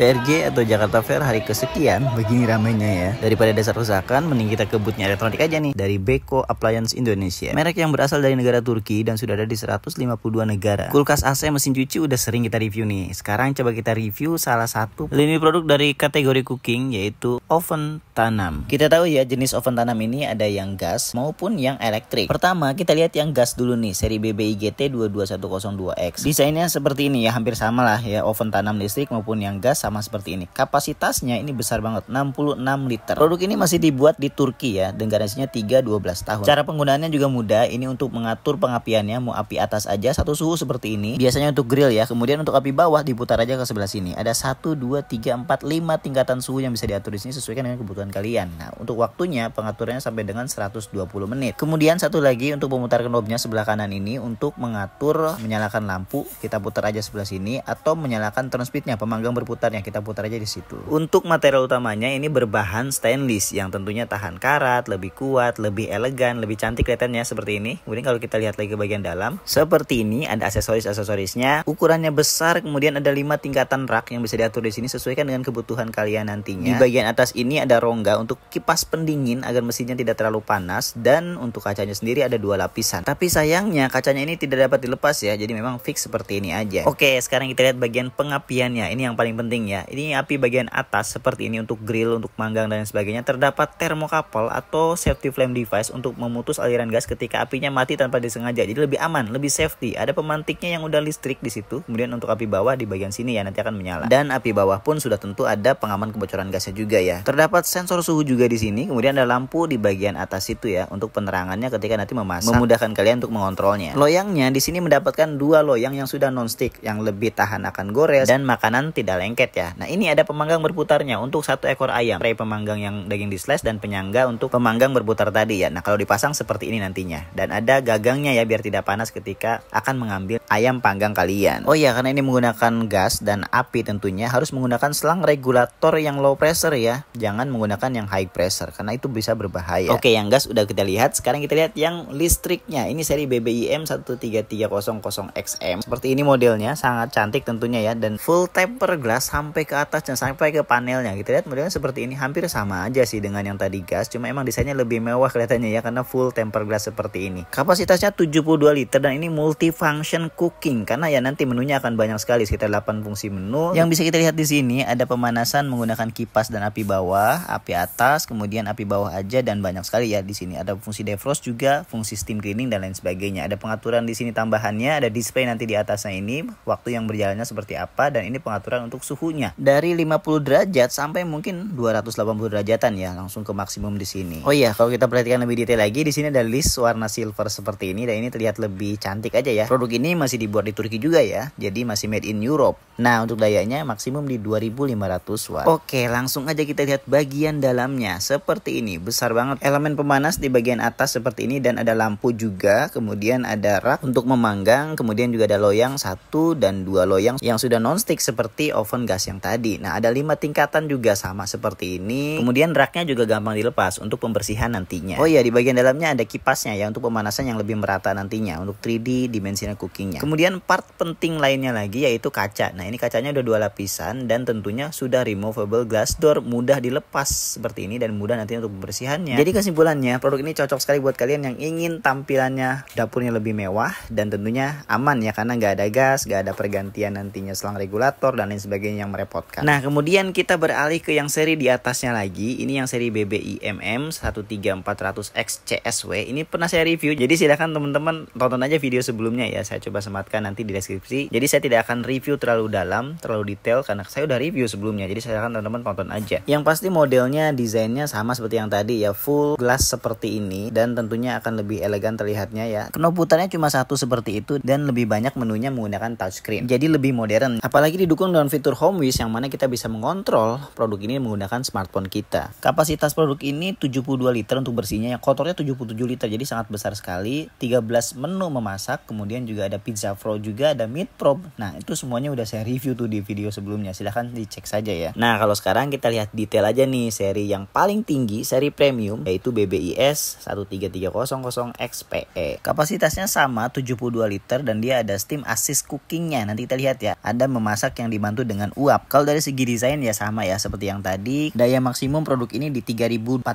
PRJ atau Jakarta Fair hari kesekian begini ramainya ya daripada dasar rusakan, mending kita kebutnya elektronik aja nih dari Beko Appliance Indonesia merek yang berasal dari negara Turki dan sudah ada di 152 negara kulkas AC mesin cuci udah sering kita review nih sekarang coba kita review salah satu lini produk dari kategori cooking yaitu oven tanam kita tahu ya jenis oven tanam ini ada yang gas maupun yang elektrik pertama kita lihat yang gas dulu nih seri BBIGT 22102X desainnya seperti ini ya hampir sama lah ya oven tanam listrik maupun yang gas sama seperti ini. Kapasitasnya ini besar banget, 66 liter. Produk ini masih dibuat di Turki ya, dan garansinya 3-12 tahun. Cara penggunaannya juga mudah, ini untuk mengatur pengapiannya, mau api atas aja satu suhu seperti ini. Biasanya untuk grill ya, kemudian untuk api bawah diputar aja ke sebelah sini. Ada 1, 2, 3, 4, 5 tingkatan suhu yang bisa diatur di sini sesuaikan dengan kebutuhan kalian. Nah, untuk waktunya pengaturannya sampai dengan 120 menit. Kemudian satu lagi untuk memutar knobnya sebelah kanan ini untuk mengatur menyalakan lampu, kita putar aja sebelah sini atau menyalakan turn speednya, pemanggang berputarnya yang kita putar aja di situ. Untuk material utamanya ini berbahan stainless yang tentunya tahan karat, lebih kuat, lebih elegan, lebih cantik kelihatannya seperti ini. Kemudian kalau kita lihat lagi ke bagian dalam, seperti ini ada aksesoris-aksesorisnya. Ukurannya besar, kemudian ada lima tingkatan rak yang bisa diatur di sini sesuaikan dengan kebutuhan kalian nantinya. Di bagian atas ini ada rongga untuk kipas pendingin agar mesinnya tidak terlalu panas dan untuk kacanya sendiri ada dua lapisan. Tapi sayangnya kacanya ini tidak dapat dilepas ya, jadi memang fix seperti ini aja. Oke, sekarang kita lihat bagian pengapiannya. Ini yang paling penting ya. Ini api bagian atas seperti ini untuk grill, untuk manggang dan sebagainya. Terdapat thermocouple atau safety flame device untuk memutus aliran gas ketika apinya mati tanpa disengaja. Jadi lebih aman, lebih safety. Ada pemantiknya yang udah listrik di situ. Kemudian untuk api bawah di bagian sini ya nanti akan menyala. Dan api bawah pun sudah tentu ada pengaman kebocoran gasnya juga ya. Terdapat sensor suhu juga di sini. Kemudian ada lampu di bagian atas itu ya untuk penerangannya ketika nanti memasak. Memudahkan kalian untuk mengontrolnya. Loyangnya di sini mendapatkan dua loyang yang sudah nonstick yang lebih tahan akan gores dan makanan tidak lengket ya. Nah ini ada pemanggang berputarnya untuk satu ekor ayam. Tray pemanggang yang daging di slice dan penyangga untuk pemanggang berputar tadi ya. Nah kalau dipasang seperti ini nantinya. Dan ada gagangnya ya biar tidak panas ketika akan mengambil ayam panggang kalian. Oh iya karena ini menggunakan gas dan api tentunya harus menggunakan selang regulator yang low pressure ya. Jangan menggunakan yang high pressure karena itu bisa berbahaya. Oke yang gas udah kita lihat. Sekarang kita lihat yang listriknya. Ini seri BBIM 13300XM. Seperti ini modelnya sangat cantik tentunya ya. Dan full temper glass sampai ke atas dan sampai ke panelnya kita gitu. lihat modelnya seperti ini hampir sama aja sih dengan yang tadi gas cuma emang desainnya lebih mewah kelihatannya ya karena full tempered glass seperti ini kapasitasnya 72 liter dan ini multifunction cooking karena ya nanti menunya akan banyak sekali sekitar 8 fungsi menu yang bisa kita lihat di sini ada pemanasan menggunakan kipas dan api bawah api atas kemudian api bawah aja dan banyak sekali ya di sini ada fungsi defrost juga fungsi steam cleaning dan lain sebagainya ada pengaturan di sini tambahannya ada display nanti di atasnya ini waktu yang berjalannya seperti apa dan ini pengaturan untuk suhu suhunya dari 50 derajat sampai mungkin 280 derajatan ya langsung ke maksimum di sini. Oh iya, kalau kita perhatikan lebih detail lagi di sini ada list warna silver seperti ini dan ini terlihat lebih cantik aja ya. Produk ini masih dibuat di Turki juga ya, jadi masih made in Europe. Nah, untuk dayanya maksimum di 2500 watt. Oke, langsung aja kita lihat bagian dalamnya. Seperti ini, besar banget. Elemen pemanas di bagian atas seperti ini dan ada lampu juga, kemudian ada rak untuk memanggang, kemudian juga ada loyang satu dan dua loyang yang sudah nonstick seperti oven gas yang tadi. Nah, ada lima tingkatan juga sama seperti ini. Kemudian raknya juga gampang dilepas untuk pembersihan nantinya. Oh iya, di bagian dalamnya ada kipasnya ya untuk pemanasan yang lebih merata nantinya untuk 3D dimensional cookingnya. Kemudian part penting lainnya lagi yaitu kaca. Nah, ini kacanya udah dua lapisan dan tentunya sudah removable glass door, mudah dilepas seperti ini dan mudah nantinya untuk pembersihannya. Jadi kesimpulannya, produk ini cocok sekali buat kalian yang ingin tampilannya dapurnya lebih mewah dan tentunya aman ya karena nggak ada gas, nggak ada pergantian nantinya selang regulator dan lain sebagainya yang merepotkan. Nah, kemudian kita beralih ke yang seri di atasnya lagi. Ini yang seri BBIMM 13400XCSW. Ini pernah saya review. Jadi silahkan teman-teman tonton aja video sebelumnya ya. Saya coba sematkan nanti di deskripsi. Jadi saya tidak akan review terlalu dalam, terlalu detail karena saya udah review sebelumnya. Jadi silahkan teman-teman tonton aja. Yang pasti modelnya, desainnya sama seperti yang tadi ya. Full glass seperti ini dan tentunya akan lebih elegan terlihatnya ya. Knob cuma satu seperti itu dan lebih banyak menunya menggunakan touchscreen. Jadi lebih modern. Apalagi didukung dengan fitur home Amwis yang mana kita bisa mengontrol produk ini menggunakan smartphone kita. Kapasitas produk ini 72 liter untuk bersihnya, yang kotornya 77 liter, jadi sangat besar sekali. 13 menu memasak, kemudian juga ada pizza fro juga, ada meat probe. Nah, itu semuanya udah saya review tuh di video sebelumnya, silahkan dicek saja ya. Nah, kalau sekarang kita lihat detail aja nih, seri yang paling tinggi, seri premium, yaitu BBIS 13300XPE. Kapasitasnya sama 72 liter dan dia ada steam assist cookingnya, nanti kita lihat ya. Ada memasak yang dibantu dengan uap uap. Kalau dari segi desain ya sama ya seperti yang tadi. Daya maksimum produk ini di 3400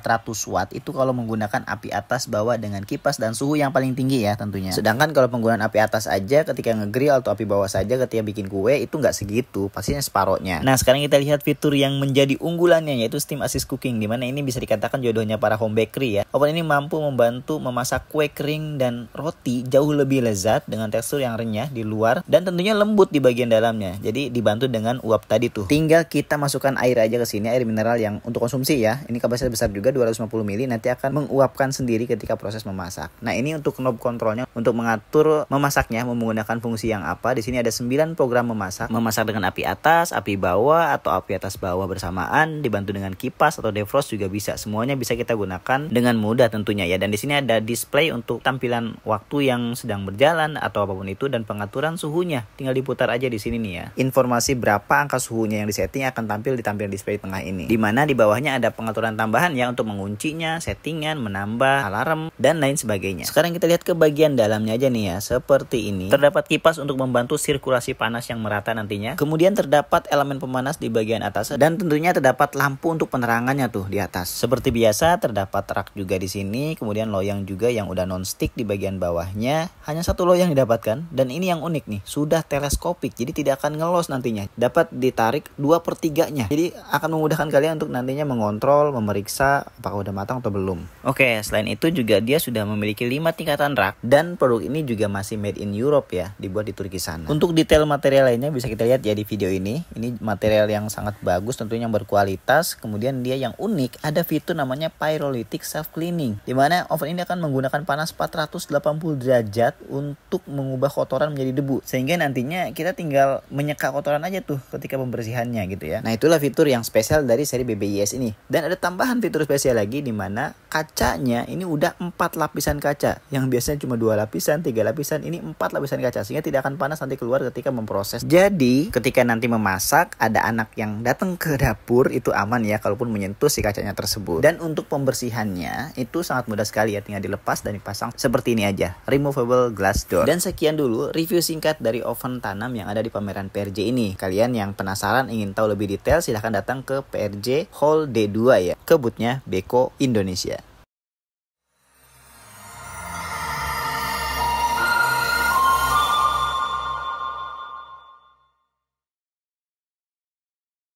watt itu kalau menggunakan api atas bawah dengan kipas dan suhu yang paling tinggi ya tentunya. Sedangkan kalau penggunaan api atas aja ketika ngegrill atau api bawah saja ketika bikin kue itu nggak segitu, pastinya separohnya. Nah, sekarang kita lihat fitur yang menjadi unggulannya yaitu steam assist cooking dimana ini bisa dikatakan jodohnya para home bakery ya. Oven ini mampu membantu memasak kue kering dan roti jauh lebih lezat dengan tekstur yang renyah di luar dan tentunya lembut di bagian dalamnya. Jadi dibantu dengan uap tadi tuh. Tinggal kita masukkan air aja ke sini, air mineral yang untuk konsumsi ya. Ini kapasitas besar juga 250 ml nanti akan menguapkan sendiri ketika proses memasak. Nah, ini untuk knob kontrolnya untuk mengatur memasaknya menggunakan fungsi yang apa. Di sini ada 9 program memasak. Memasak dengan api atas, api bawah atau api atas bawah bersamaan dibantu dengan kipas atau defrost juga bisa. Semuanya bisa kita gunakan dengan mudah tentunya ya. Dan di sini ada display untuk tampilan waktu yang sedang berjalan atau apapun itu dan pengaturan suhunya. Tinggal diputar aja di sini nih ya. Informasi berapa angka suhunya yang disetting akan tampil di tampilan display tengah ini. Dimana di bawahnya ada pengaturan tambahan ya untuk menguncinya, settingan, menambah, alarm, dan lain sebagainya. Sekarang kita lihat ke bagian dalamnya aja nih ya, seperti ini. Terdapat kipas untuk membantu sirkulasi panas yang merata nantinya. Kemudian terdapat elemen pemanas di bagian atas dan tentunya terdapat lampu untuk penerangannya tuh di atas. Seperti biasa terdapat rak juga di sini, kemudian loyang juga yang udah non-stick di bagian bawahnya. Hanya satu loyang didapatkan dan ini yang unik nih, sudah teleskopik jadi tidak akan ngelos nantinya. Dapat ditarik 2 per 3 nya jadi akan memudahkan kalian untuk nantinya mengontrol memeriksa apakah udah matang atau belum oke selain itu juga dia sudah memiliki 5 tingkatan rak dan produk ini juga masih made in Europe ya dibuat di Turki sana untuk detail material lainnya bisa kita lihat ya di video ini ini material yang sangat bagus tentunya yang berkualitas kemudian dia yang unik ada fitur namanya pyrolytic self cleaning dimana oven ini akan menggunakan panas 480 derajat untuk mengubah kotoran menjadi debu sehingga nantinya kita tinggal menyeka kotoran aja tuh ketika ketika pembersihannya gitu ya. Nah itulah fitur yang spesial dari seri BBIS ini. Dan ada tambahan fitur spesial lagi di mana kacanya ini udah 4 lapisan kaca. Yang biasanya cuma dua lapisan, tiga lapisan, ini 4 lapisan kaca. Sehingga tidak akan panas nanti keluar ketika memproses. Jadi ketika nanti memasak, ada anak yang datang ke dapur itu aman ya kalaupun menyentuh si kacanya tersebut. Dan untuk pembersihannya itu sangat mudah sekali ya tinggal dilepas dan dipasang seperti ini aja. Removable glass door. Dan sekian dulu review singkat dari oven tanam yang ada di pameran PRJ ini. Kalian yang penasaran ingin tahu lebih detail silahkan datang ke PRJ Hall D2 ya, Kebutnya Beko Indonesia.